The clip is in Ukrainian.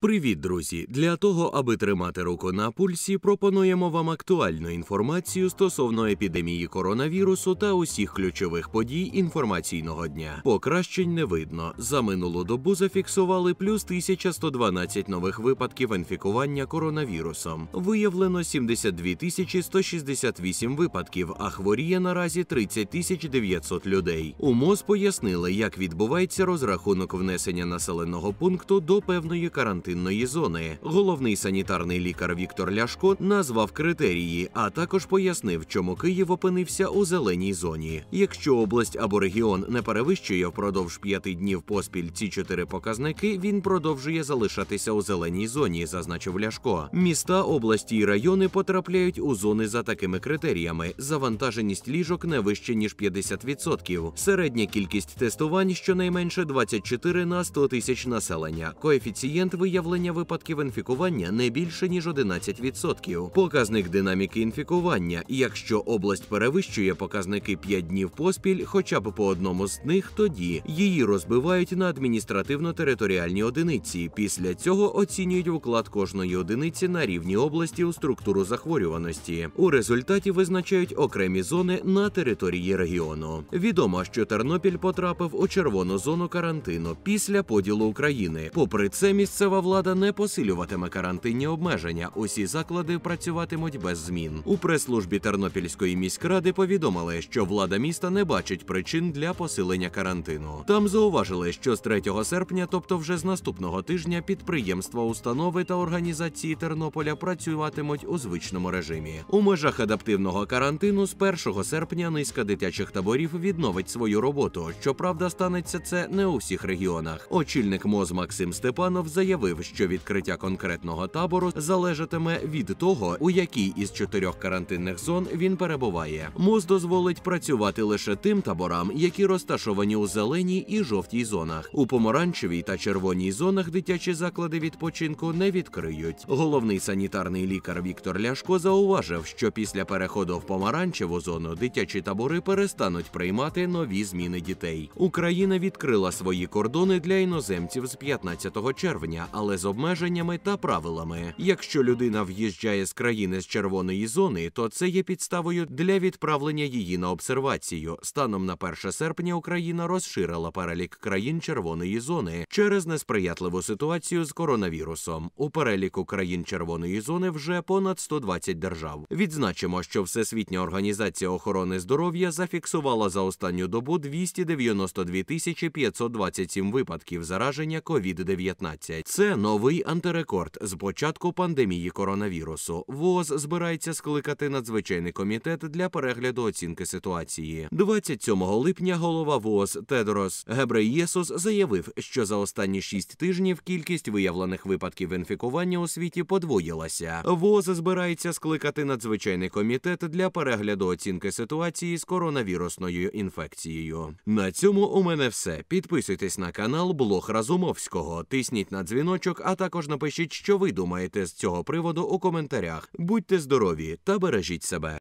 Привіт, друзі! Для того, аби тримати руку на пульсі, пропонуємо вам актуальну інформацію стосовно епідемії коронавірусу та усіх ключових подій інформаційного дня. Покращень не видно. За минулу добу зафіксували плюс 1112 нових випадків інфікування коронавірусом. Виявлено 72 168 випадків, а хворіє наразі 30 900 людей. У МОЗ пояснили, як відбувається розрахунок внесення населеного пункту до певної карантину карантинної зони. Головний санітарний лікар Віктор Ляшко назвав критерії, а також пояснив, чому Київ опинився у зеленій зоні. Якщо область або регіон не перевищує впродовж п'яти днів поспіль ці чотири показники, він продовжує залишатися у зеленій зоні, зазначив Ляшко. Міста, області і райони потрапляють у зони за такими критеріями: завантаженість ліжок не вище ніж 50%. середня кількість тестувань щонайменше 24 на 100 тисяч населення. Коефіцієнт виявляється виявлення випадків інфікування не більше ніж 11%. Показник динаміки інфікування. Якщо область перевищує показники 5 днів поспіль, хоча б по одному з них, тоді її розбивають на адміністративно-територіальні одиниці. Після цього оцінюють уклад кожної одиниці на рівні області у структуру захворюваності. У результаті визначають окремі зони на території регіону. Відомо, що Тернопіль потрапив у червону зону карантину після поділу України. Попри це, місцева влада влада не посилюватиме карантинні обмеження. Усі заклади працюватимуть без змін. У прес-службі Тернопільської міськради повідомили, що влада міста не бачить причин для посилення карантину. Там зауважили, що з 3 серпня, тобто вже з наступного тижня, підприємства, установи та організації Тернополя працюватимуть у звичному режимі. У межах адаптивного карантину з 1 серпня низка дитячих таборів відновить свою роботу. Щоправда, станеться це не у всіх регіонах. Очільник МОЗ Максим Степанов заявив, зауважив, що відкриття конкретного табору залежатиме від того, у якій із чотирьох карантинних зон він перебуває. МОЗ дозволить працювати лише тим таборам, які розташовані у зеленій і жовтій зонах. У помаранчевій та червоній зонах дитячі заклади відпочинку не відкриють. Головний санітарний лікар Віктор Ляшко зауважив, що після переходу в помаранчеву зону дитячі табори перестануть приймати нові зміни дітей. Україна відкрила свої кордони для іноземців з 15 червня, але але з обмеженнями та правилами. Якщо людина в'їжджає з країни з червоної зони, то це є підставою для відправлення її на обсервацію. Станом на 1 серпня Україна розширила перелік країн червоної зони через несприятливу ситуацію з коронавірусом. У переліку країн червоної зони вже понад 120 держав. Відзначимо, що Всесвітня організація охорони здоров'я зафіксувала за останню добу 292 тисячі 527 випадків зараження covid 19 Це новий антирекорд з початку пандемії коронавірусу. ВОЗ збирається скликати надзвичайний комітет для перегляду оцінки ситуації. 27 липня голова ВОЗ Тедорос Гебреєсус заявив, що за останні шість тижнів кількість виявлених випадків інфікування у світі подвоїлася. ВОЗ збирається скликати надзвичайний комітет для перегляду оцінки ситуації з коронавірусною інфекцією. На цьому у мене все. Підписуйтесь на канал Блог Разумовського. Тисніть на дзвіночок книжечок, а також напишіть, що ви думаєте з цього приводу у коментарях. Будьте здорові та бережіть себе.